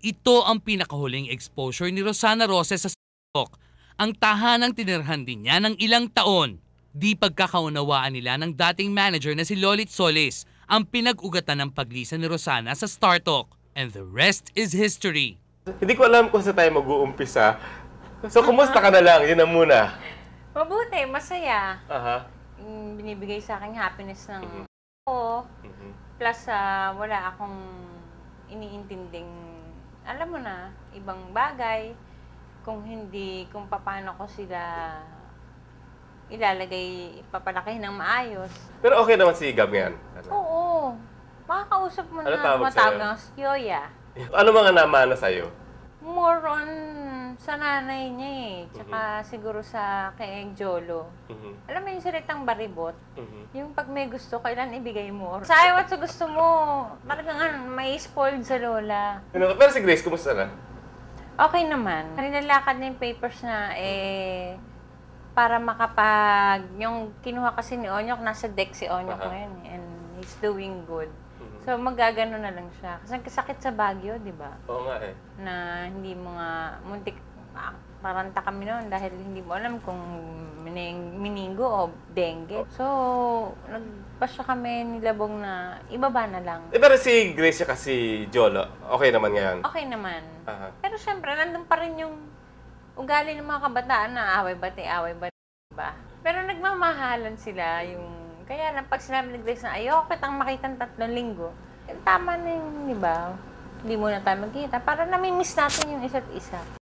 Ito ang pinakahuling exposure ni Rosana Rose sa TikTok. Ang tahanang tinirhan din niya ng ilang taon. Di pagkakaunawaan nila ng dating manager na si Lolit Solis ang pinag-ugatan ng paglisa ni Rosana sa StarTalk. And the rest is history. Hindi ko alam kung sa tayo mag-uumpisa. So, kumusta ka na lang? Yun na muna. Mabuti, masaya. Aha. Yung mm, Binibigay sa akin happiness ng mhm. ako. Mhm. Plus, ah, wala akong iniintinding alam mo na, ibang bagay, kung hindi, kung paano ko sila ilalagay, papalaki ng maayos. Pero okay naman si Gab ngayon? Ano? Oo. Makakausap mo ano na matagang si Yoya. Ano mga namana sa'yo? More on sa nanay niya eh. Tsaka mm-hmm. siguro sa kay Jolo. Mm-hmm. Alam mo yung salitang baribot? Mm-hmm. Yung pag may gusto, kailan ibigay mo? Sa ayaw sa gusto mo, parang ano, may spoiled sa lola. Ano, pero si Grace, kumusta na? Okay naman. Rinalakad na yung papers na eh para makapag, yung kinuha kasi ni Onyok, nasa deck si Onyok uh-huh. ngayon and he's doing good. Mm-hmm. So magagano na lang siya. Kasi sakit sa Baguio, di ba? Oo nga eh. Na hindi mo nga, muntik, ah, paranta kami noon dahil hindi mo alam kung mening, meningo o dengue. Oh. So, nagpa siya kami nilabong na ibaba na lang. Eh, pero si Gracia kasi Jolo, okay naman ngayon? Okay naman. Aha. Pero syempre, nandun pa rin yung ugali ng mga kabataan na away bati, away bati, ba? Pero nagmamahalan sila yung kaya nang pag sinabi ni Grace na ayoko kitang makita ng tatlong linggo, eh, tama na yung, di ba? Hindi muna tayo magkita. Para namimiss natin yung isa't isa.